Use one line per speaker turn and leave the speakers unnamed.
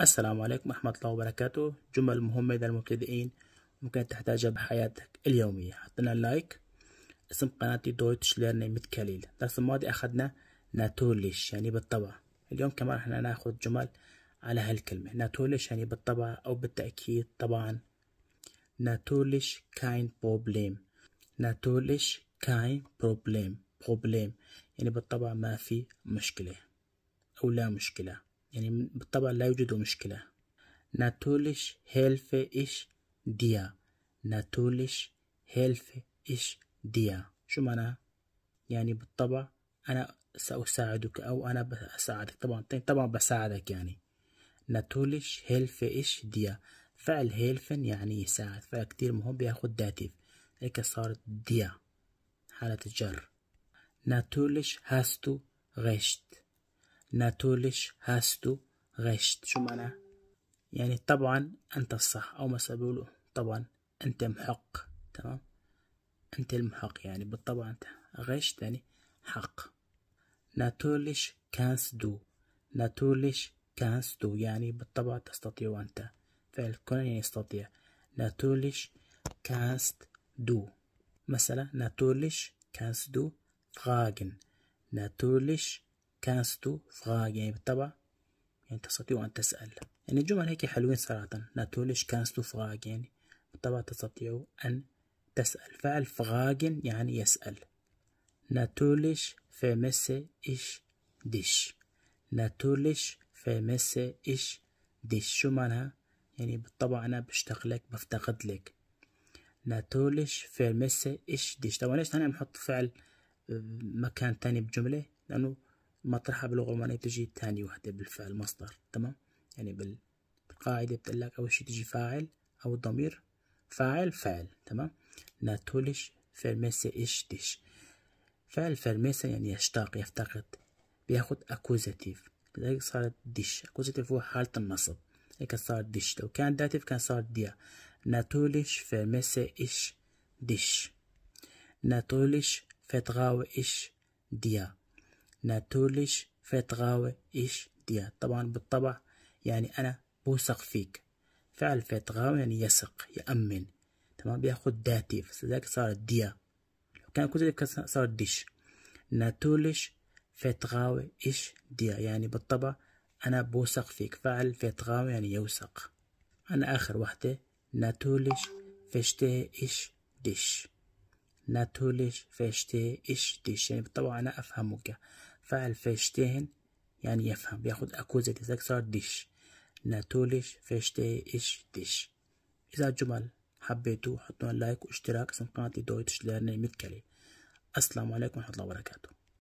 السلام عليكم ورحمة الله وبركاته جمل مهمة للمبتدئين ممكن تحتاجها بحياتك اليومية حطينا لايك اسم قناتي دويتش ليرني متكليل كليل الماضي أخذنا ناتوليش يعني بالطبع اليوم كمان رح ناخذ جمل على هالكلمة ناتوليش يعني بالطبع أو بالتأكيد طبعا ناتوليش كاين بروبليم ناتوليش كاين بروبليم بروبليم يعني بالطبع ما في مشكلة أو لا مشكلة يعني بالطبع لا يوجد مشكلة ناتوليش هيلف إيش ديا ناتوليش هيلف إيش ديا شو معناها؟ يعني بالطبع أنا سأساعدك أو أنا بساعدك طبعا طيب طبعا بساعدك يعني ناتوليش هيلف إيش ديا فعل هيلفن يعني يساعد فعل كتير مهم بياخد داتيف هيك صارت ديا حالة الجر ناتوليش هاستو غشت لا هاستو غشت شو معناه يعني طبعا أنت الصح أو مثلا بيقولوا طبعا أنت محق تمام أنت المحق يعني بالطبع أنت غشت يعني حق ناتولش كانس دو ناتولش كانس دو يعني بالطبع تستطيع أنت فعل كون يعني يستطيع ناتولش كانست دو مثلا ناتولش كانس دو فراغن ناتولش كاست فغا يعني بالطبع يعني تستطيع أن تسأل يعني الجمل هيك حلوين صراحة ناتولش كانستو فغاج يعني بالطبع تستطيع أن تسأل فعل فغاجن يعني يسأل ناتولش فمسه إيش ديش ناتولش فمسه إيش ديش شو معناها يعني بالطبع أنا بشتغلك بفتقد لك ناتولش فمسه إيش ديش طبعا ليش أنا بحط فعل آه، مكان تاني بجملة لأنه مطرحها باللغة الرومانية تجي تاني وحدة بالفعل مصدر تمام يعني بالقاعدة بتقلك أول شي تجي فاعل أو الضمير فاعل فعل تمام ناتولش فرمسة إيش ديش فعل فرمسة يعني يشتاق يفتقد بياخد أكوزاتيف لذلك صارت ديش أكوزاتيف هو حالة النصب هيك صار ديش لو كان داتيف كان صار ديا ناتولش فرمسة إيش ديش ناتولش فتغاو إيش ديا ناتوليش فيتغاوي إيش ديا طبعا بالطبع يعني أنا بوثق فيك فعل فيتغاوي يعني يثق يأمن تمام بياخد داتي فلذلك صارت ديا كان كان ذلك صارت ديش ناتوليش فيتغاوي إيش ديا يعني بالطبع أنا بوثق فيك فعل فيتغاوي يعني يوثق أنا آخر واحدة ناتوليش فيشتي إيش ديش ناتوليش فيشتي إيش ديش يعني بالطبع أنا أفهمك فعل فيشتهن يعني يفهم بياخد أكوزيت صار ديش ناتولش فيشته إش ديش إذا الجمل حبيتوا حطونا لايك واشتراك اسم قناتي دويتش ليرنينج متكلي السلام عليكم ورحمة الله وبركاته